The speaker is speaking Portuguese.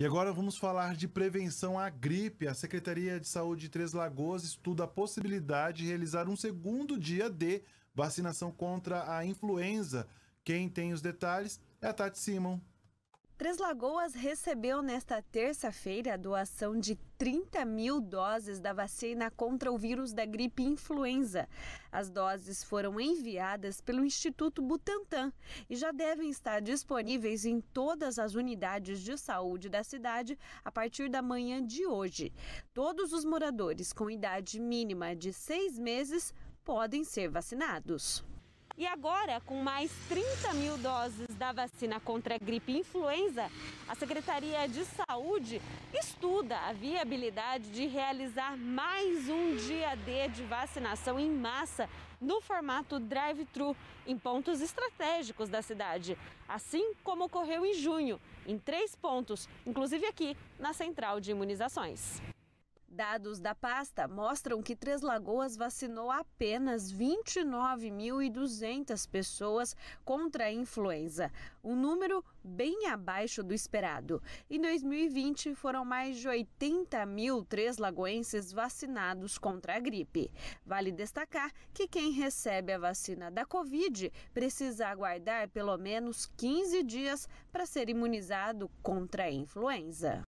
E agora vamos falar de prevenção à gripe. A Secretaria de Saúde de Três Lagoas estuda a possibilidade de realizar um segundo dia de vacinação contra a influenza. Quem tem os detalhes é a Tati Simon. Três Lagoas recebeu nesta terça-feira a doação de 30 mil doses da vacina contra o vírus da gripe influenza. As doses foram enviadas pelo Instituto Butantan e já devem estar disponíveis em todas as unidades de saúde da cidade a partir da manhã de hoje. Todos os moradores com idade mínima de seis meses podem ser vacinados. E agora, com mais 30 mil doses da vacina contra a gripe influenza, a Secretaria de Saúde estuda a viabilidade de realizar mais um dia D de vacinação em massa no formato drive-thru em pontos estratégicos da cidade, assim como ocorreu em junho, em três pontos, inclusive aqui na Central de Imunizações. Dados da pasta mostram que Três Lagoas vacinou apenas 29.200 pessoas contra a influenza, um número bem abaixo do esperado. Em 2020, foram mais de 80 mil Três Lagoenses vacinados contra a gripe. Vale destacar que quem recebe a vacina da Covid precisa aguardar pelo menos 15 dias para ser imunizado contra a influenza.